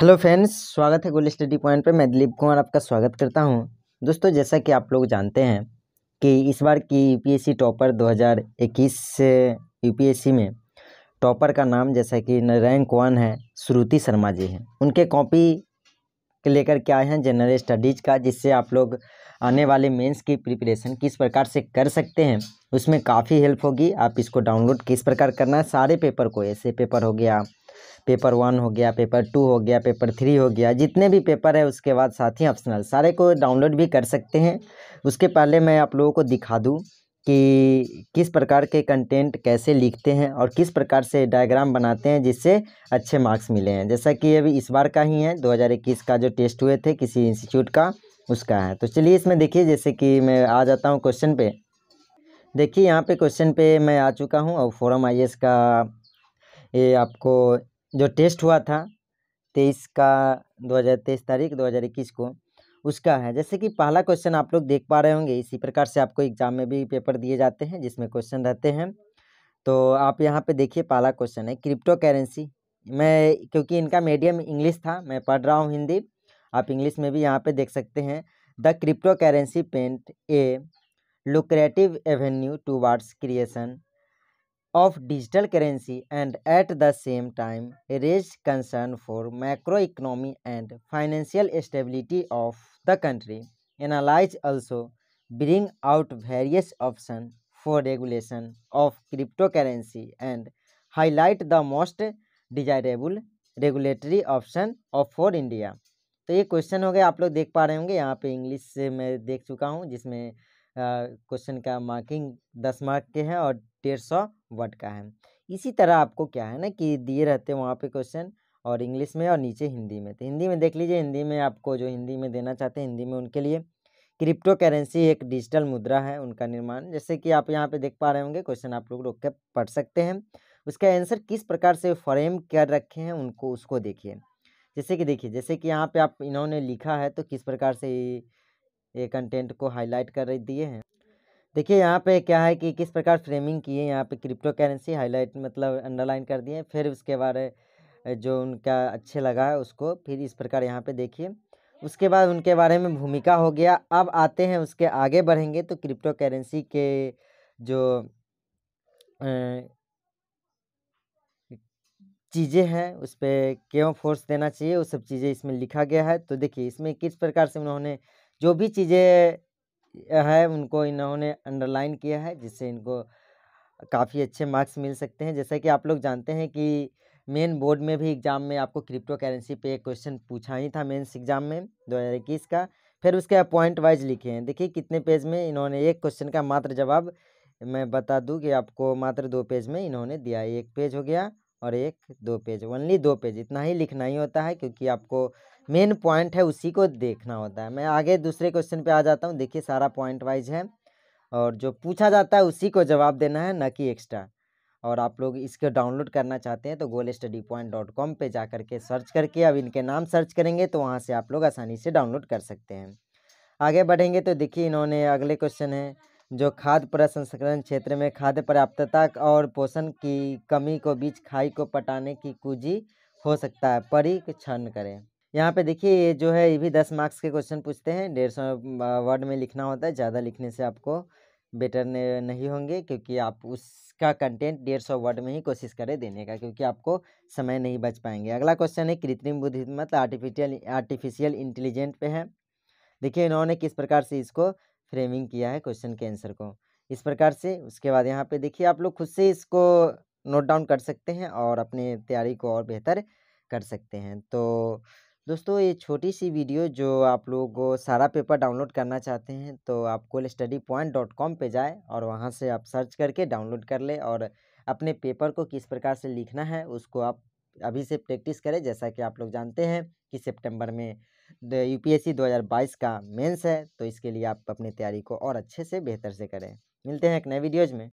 Hello friends स्वागत है गोल study point पे मैं दिलीप कुमार आपका स्वागत करता हूं दोस्तों जैसा कि आप लोग जानते हैं कि इस बार की यूपीएससी टॉपर 2021 यूपीएससी में टॉपर का नाम जैसा कि रैंक वन है श्रुति शर्मा जी हैं उनके कॉपी लेकर के आए हैं जनरल स्टडीज़ का जिससे आप लोग आने वाले मेंस की प्रिपरेशन किस प्रकार से कर सकते हैं उसमें काफ़ी हेल्प होगी आप इसको डाउनलोड किस प्रकार करना है सारे पेपर को ऐसे पेपर हो गया पेपर वन हो गया पेपर टू हो गया पेपर थ्री हो गया जितने भी पेपर है उसके बाद साथ ही ऑप्शनल सारे को डाउनलोड भी कर सकते हैं उसके पहले मैं आप लोगों को दिखा दूँ कि किस प्रकार के कंटेंट कैसे लिखते हैं और किस प्रकार से डायग्राम बनाते हैं जिससे अच्छे मार्क्स मिले हैं जैसा कि अभी इस बार का ही है 2021 का जो टेस्ट हुए थे किसी इंस्टीट्यूट का उसका है तो चलिए इसमें देखिए जैसे कि मैं आ जाता हूँ क्वेश्चन पे देखिए यहाँ पे क्वेश्चन पे मैं आ चुका हूँ और फोरम आई का ये आपको जो टेस्ट हुआ था तेईस का दो हज़ार तेईस तारीख दो हज़ार इक्कीस को उसका है जैसे कि पहला क्वेश्चन आप लोग देख पा रहे होंगे इसी प्रकार से आपको एग्जाम में भी पेपर दिए जाते हैं जिसमें क्वेश्चन रहते हैं तो आप यहाँ पे देखिए पहला क्वेश्चन है क्रिप्टो करेंसी मैं क्योंकि इनका मीडियम इंग्लिश था मैं पढ़ रहा हूँ हिंदी आप इंग्लिश में भी यहाँ पर देख सकते हैं the cryptocurrency paint a lucrative avenue towards creation of digital currency and at the same time raised concern for macroeconomy and financial stability of the country. Analyze also bring out various options for regulation of cryptocurrency and highlight the most desirable regulatory option of for India तो ये question हो गया आप लोग देख पा रहे होंगे यहाँ पे इंग्लिश से मैं देख चुका हूँ जिसमें क्वेश्चन का मार्किंग दस मार्क के हैं और डेढ़ सौ वर्ड का है इसी तरह आपको क्या है ना कि दिए रहते हैं वहाँ पे क्वेश्चन और इंग्लिश में और नीचे हिंदी में तो हिंदी में देख लीजिए हिंदी में आपको जो हिंदी में देना चाहते हैं हिंदी में उनके लिए क्रिप्टो करेंसी एक डिजिटल मुद्रा है उनका निर्माण जैसे कि आप यहाँ पर देख पा रहे होंगे क्वेश्चन आप लोग रोक के पढ़ सकते हैं उसका आंसर किस प्रकार से फ्रेम कर रखे हैं उनको उसको देखिए जैसे कि देखिए जैसे कि यहाँ पे आप इन्होंने लिखा है तो किस प्रकार से ये कंटेंट को हाईलाइट कर दिए हैं देखिए यहाँ पे क्या है कि किस प्रकार फ्रेमिंग की है यहाँ पे क्रिप्टो करेंसी हाईलाइट मतलब अंडरलाइन कर दिए फिर उसके बारे जो उनका अच्छे लगा है उसको फिर इस प्रकार यहाँ पे देखिए उसके बाद उनके बारे में भूमिका हो गया अब आते हैं उसके आगे बढ़ेंगे तो क्रिप्टो करेंसी के जो चीज़ें हैं उस पर क्यों फोर्स देना चाहिए वो सब चीज़ें इसमें लिखा गया है तो देखिए इसमें किस प्रकार से उन्होंने जो भी चीज़ें है उनको इन्होंने अंडरलाइन किया है जिससे इनको काफ़ी अच्छे मार्क्स मिल सकते हैं जैसा कि आप लोग जानते हैं कि मेन बोर्ड में भी एग्ज़ाम में आपको क्रिप्टो करेंसी पे क्वेश्चन पूछा ही था मेन्स एग्ज़ाम में 2021 का फिर उसके पॉइंट वाइज लिखे हैं देखिए कितने पेज में इन्होंने एक क्वेश्चन का मात्र जवाब मैं बता दूं कि आपको मात्र दो पेज में इन्होंने दिया एक पेज हो गया और एक दो पेज ओनली दो पेज इतना ही लिखना ही होता है क्योंकि आपको मेन पॉइंट है उसी को देखना होता है मैं आगे दूसरे क्वेश्चन पे आ जाता हूँ देखिए सारा पॉइंट वाइज है और जो पूछा जाता है उसी को जवाब देना है न कि एक्स्ट्रा और आप लोग इसको डाउनलोड करना चाहते हैं तो goal study point dot com पर जा करके सर्च करके अब इनके नाम सर्च करेंगे तो वहाँ से आप लोग आसानी से डाउनलोड कर सकते हैं आगे बढ़ेंगे तो देखिए इन्होंने अगले क्वेश्चन है जो खाद्य प्रसंस्करण क्षेत्र में खाद्य पर्याप्तता और पोषण की कमी को बीच खाई को पटाने की कुजी हो सकता है परीक्षण करें यहाँ पे देखिए ये जो है ये भी दस मार्क्स के क्वेश्चन पूछते हैं डेढ़ सौ वर्ड में लिखना होता है ज़्यादा लिखने से आपको बेटर नहीं होंगे क्योंकि आप उसका कंटेंट डेढ़ सौ वर्ड में ही कोशिश करें देने का क्योंकि आपको समय नहीं बच पाएंगे अगला क्वेश्चन है कृत्रिम बुद्धिमत्ता आर्टिफिशियल आर्टिफिशियल इंटेलिजेंट पे है देखिए इन्होंने किस प्रकार से इसको फ्रेमिंग किया है क्वेश्चन के आंसर को इस प्रकार से उसके बाद यहाँ पे देखिए आप लोग खुद से इसको नोट डाउन कर सकते हैं और अपने तैयारी को और बेहतर कर सकते हैं तो दोस्तों ये छोटी सी वीडियो जो आप लोग को सारा पेपर डाउनलोड करना चाहते हैं तो आप goal study point dot com पर जाए और वहाँ से आप सर्च करके डाउनलोड कर ले और अपने पेपर को किस प्रकार से लिखना है उसको आप अभी से प्रैक्टिस करें जैसा कि आप लोग जानते हैं कि सितंबर में यू पी एस सी दो हज़ार बाईस का मेंस है तो इसके लिए आप अपनी तैयारी को और अच्छे से बेहतर से करें मिलते हैं एक नए वीडियोज़ में